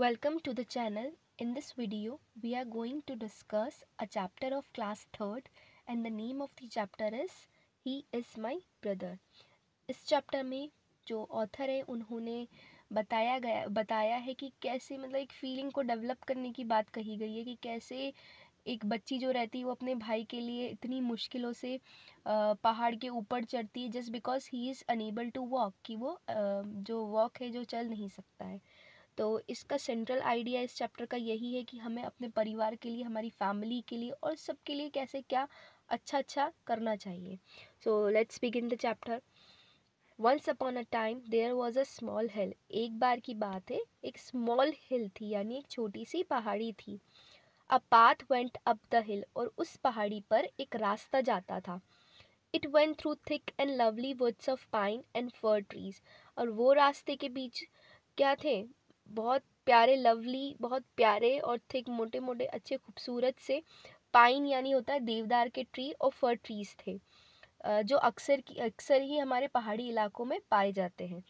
Welcome to the channel. In this video, we are going to discuss a chapter of class 3rd and the name of the chapter is He is my brother. इस chapter में जो author है उन्होंने बताया गया बताया है कि कैसे मतलब एक फीलिंग को डेवलप करने की बात कही गई है कि कैसे एक बच्ची जो रहती है वो अपने भाई के लिए इतनी मुश्किलों से पहाड़ के ऊपर चढ़ती है just because he is unable to walk कि वो जो वॉक है जो चल नहीं सकता है तो इसका सेंट्रल आइडिया इस चैप्टर का यही है कि हमें अपने परिवार के लिए हमारी फैमिली के लिए और सबके लिए कैसे क्या अच्छा अच्छा करना चाहिए so let's begin the chapter once upon a time there was a small hill एक बार की बात है एक स्मॉल हिल थी यानी एक छोटी सी पहाड़ी थी a path went up the hill और उस पहाड़ी पर एक रास्ता जाता था it went through thick and lovely woods of pine and fir trees और वो रास्ते के बीच क्या थे बहुत प्यारे लवली बहुत प्यारे और थिक मोटे मोटे अच्छे खूबसूरत से पाइन यानी होता है देवदार के ट्री और फर ट्रीज थे जो अक्सर की अक्सर ही हमारे पहाड़ी इलाकों में पाए जाते हैं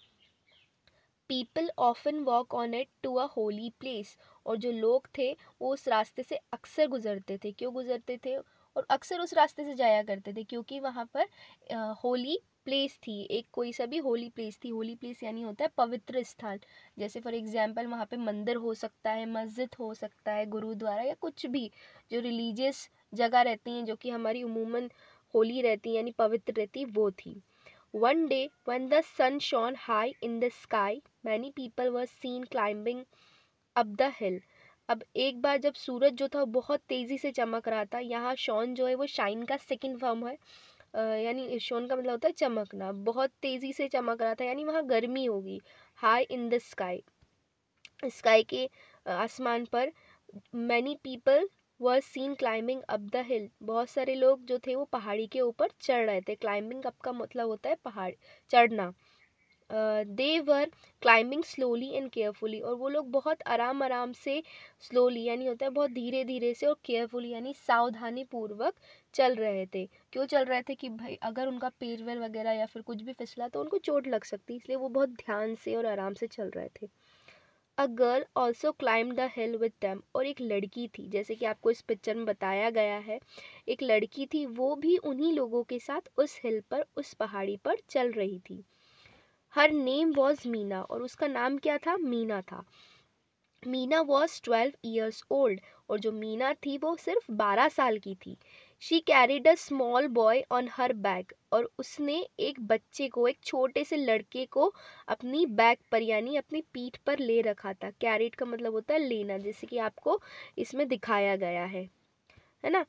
people often walk on it to a holy place और जो लोग थे वो उस रास्ते से अक्सर गुजरते थे क्यों गुजरते थे और अक्सर उस रास्ते से जाया करते थे क्योंकि वहाँ पर होली प्लेस थी एक कोई सा भी होली प्लेस थी होली प्लेस यानी होता है पवित्र स्थान जैसे फॉर एग्जांपल वहाँ पे मंदिर हो सकता है मस्जिद हो सकता है गुरुद्वारा या कुछ भी जो रिलीजियस जगह रहती हैं जो कि हमारी उमूमन होली रहती यानी पवित्र रहती वो थी one day when the sun shone high in the sky many people were seen climbing up the hill अब एक बार जब सूरज जो था बहुत तेज़ी से चमक रहा था यहाँ शॉन जो है वो शाइन का सेकेंड फॉर्म है यानी शोन का मतलब होता है चमकना बहुत तेज़ी से चमक रहा था यानी वहाँ गर्मी होगी high in the sky sky के आसमान पर many people were seen climbing up the hill बहुत सारे लोग जो थे वो पहाड़ी के ऊपर चढ़ रहे थे क्लाइंबिंग अप का मतलब होता है पहाड़ चढ़ना they were climbing slowly and carefully और वो लोग बहुत आराम आराम से स्लोली यानी होता है बहुत धीरे धीरे से और केयरफुली यानी सावधानी पूर्वक चल रहे थे क्यों चल रहे थे कि भाई अगर उनका पेड़ वेर वगैरह या फिर कुछ भी फिसला तो उनको चोट लग सकती इसलिए वो बहुत ध्यान से और आराम से चल रहे थे a girl also climb the hill with them और एक लड़की थी जैसे कि आपको इस पिक्चर में बताया गया है एक लड़की थी वो भी उन्हीं लोगों के साथ उस हिल पर उस पहाड़ी पर चल रही थी हर नेम वॉज मीना और उसका नाम क्या था मीना था Meena was twelve years old और जो मीना थी वो सिर्फ बारह साल की थी she carried a small boy on her back और उसने एक बच्चे को एक छोटे से लड़के को अपनी बैग पर यानी अपनी पीठ पर ले रखा था कैरिड का मतलब होता है लेना जैसे कि आपको इसमें दिखाया गया है है ना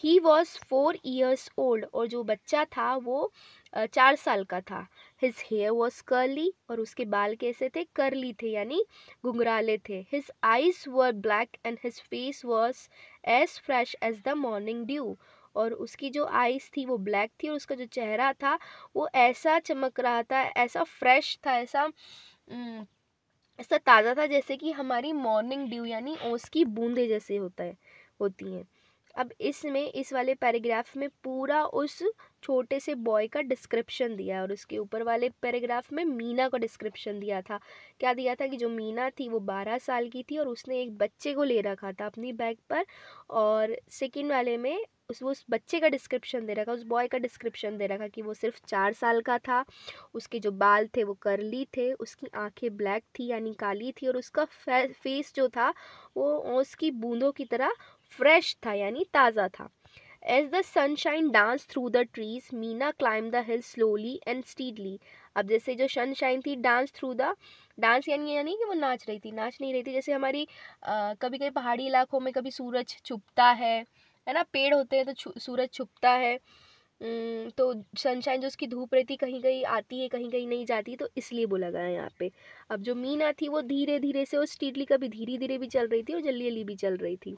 he was four years old और जो बच्चा था वो चार साल का था हिज हेयर वॉज करली और उसके बाल कैसे थे करली थे यानी घुंघराले थे his eyes were black and his face was as fresh as the morning dew और उसकी जो आइज़ थी वो ब्लैक थी और उसका जो चेहरा था वो ऐसा चमक रहा था ऐसा फ्रेश था ऐसा ऐसा ताज़ा था जैसे कि हमारी मॉर्निंग ड्यू यानी ओस की बूंदे जैसे होता है होती हैं अब इसमें इस वाले पैराग्राफ में पूरा उस छोटे से बॉय का डिस्क्रिप्शन दिया है और उसके ऊपर वाले पैराग्राफ में मीना का डिस्क्रिप्शन दिया था क्या दिया था कि जो मीना थी वो बारह साल की थी और उसने एक बच्चे को ले रखा था अपनी बैग पर और सेकेंड वाले में उस वो उस बच्चे का डिस्क्रिप्शन दे रखा उस बॉय का डिस्क्रिप्शन दे रखा कि वो सिर्फ चार साल का था उसके जो बाल थे वो करली थे उसकी आंखें ब्लैक थी यानी काली थी और उसका फेस जो था वो उसकी बूंदों की तरह फ्रेश था यानी ताज़ा था as the sunshine dance through the trees Meena climb the hill slowly and steadily अब जैसे जो सनशाइन थी डांस थ्रू द डांस यानी यानी कि वो नाच रही थी नाच नहीं रही थी जैसे हमारी आ, कभी कभी पहाड़ी इलाकों में कभी सूरज छुपता है है ना पेड़ होते हैं तो सूरज छुपता है तो सनशाइन जो उसकी धूप रहती कहीं कहीं आती है कहीं कहीं नहीं जाती तो इसलिए बोला गया है यहाँ पे अब जो मीना थी वो धीरे धीरे से और स्टीडली कभी धीरे धीरे भी चल रही थी और जल्दी जल्दी भी चल रही थी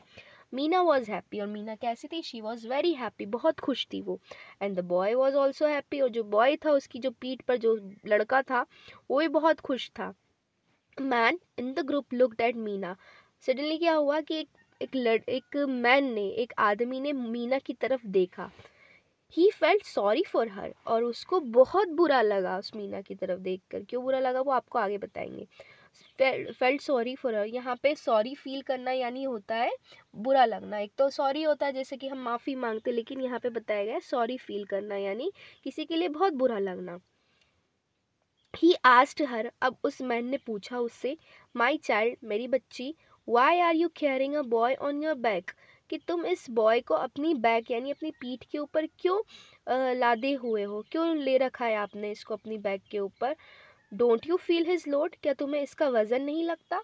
मीना वॉज हैप्पी और मीना कैसी थी शी वॉज वेरी हैप्पी बहुत खुश थी वो and the boy was also happy और जो बॉय था उसकी जो पीठ पर जो लड़का था वो भी बहुत खुश था man in the group look that Meena suddenly क्या हुआ कि एक एक लड़ एक मैन ने एक आदमी ने मीना की तरफ देखा he felt sorry for her और उसको बहुत बुरा लगा उस मीना की तरफ देख कर क्यों बुरा लगा वो आपको आगे बताएंगे फेल्ट सॉरी फॉर हर यहाँ पे सॉरी फील करना यानी होता है बुरा लगना एक तो सॉरी होता है जैसे कि हम माफ़ी मांगते लेकिन यहाँ पे बताया गया सॉरी फील करना यानी किसी के लिए बहुत बुरा लगना ही आस्ट हर अब उस मैन ने पूछा उससे माई चाइल्ड मेरी बच्ची why are you carrying a boy on your back कि तुम इस बॉय को अपनी बैक यानी अपनी पीठ के ऊपर क्यों लादे हुए हो क्यों ले रखा है आपने इसको अपनी बैक के ऊपर don't you feel his load क्या तुम्हें इसका वज़न नहीं लगता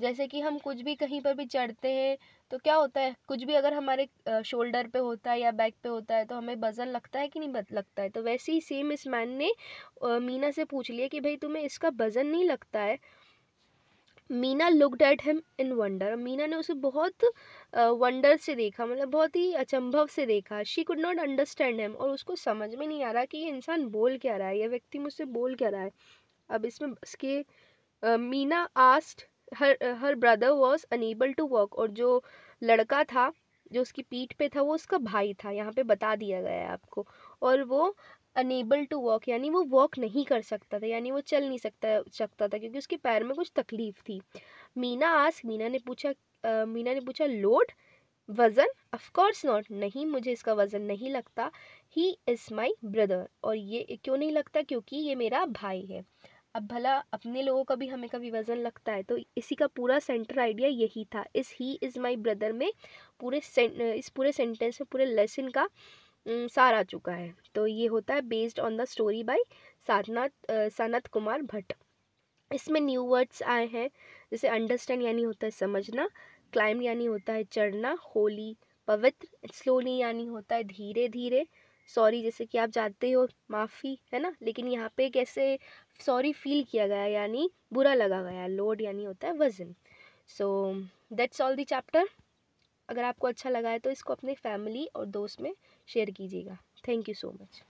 जैसे कि हम कुछ भी कहीं पर भी चढ़ते हैं तो क्या होता है कुछ भी अगर हमारे शोल्डर पे होता है या बैक पे होता है तो हमें वज़न लगता है कि नहीं लगता है तो वैसे ही सेम इस मैन ने मीना से पूछ लिया कि भाई तुम्हें इसका वज़न नहीं लगता है Meena looked at him in wonder Meena ने उसे बहुत वंडर से देखा मतलब बहुत ही अचंभव से देखा she could not understand him और उसको समझ में नहीं आ रहा कि ये इंसान बोल क्या रहा है ये व्यक्ति मुझसे बोल क्या रहा है अब इसमें इसके Meena asked her her brother was unable to work और जो लड़का था जो उसकी पीठ पे था वो उसका भाई था यहाँ पे बता दिया गया है आपको और वो अनेबल टू वॉक यानी वो वॉक नहीं कर सकता था यानी वो चल नहीं सकता सकता था क्योंकि उसके पैर में कुछ तकलीफ थी मीना आज मीना ने पूछा आ, मीना ने पूछा लोड वज़न ऑफकोर्स नॉट नहीं मुझे इसका वज़न नहीं लगता ही इज़ माई ब्रदर और ये क्यों नहीं लगता क्योंकि ये मेरा भाई है अब भला अपने लोगों का भी हमें कभी वज़न लगता है तो इसी का पूरा सेंटर आइडिया यही था इस ही इज़ माई ब्रदर में पूरे इस पूरे सेंटेंस में पूरे लेसन का सार आ चुका है तो ये होता है based on the story by Sadhnath Sanat Kumar Bhatt इसमें न्यू वर्ड्स आए हैं जैसे अंडरस्टैंड यानी होता है समझना क्लाइम यानी होता है चढ़ना होली पवित्र स्लोली यानी होता है धीरे धीरे सॉरी जैसे कि आप जानते हो माफ़ी है ना लेकिन यहाँ पे कैसे सॉरी फील किया गया यानी बुरा लगा गया लोड यानी होता है वज़न so that's all the chapter अगर आपको अच्छा लगा है तो इसको अपने फैमिली और दोस्त में शेयर कीजिएगा थैंक यू सो मच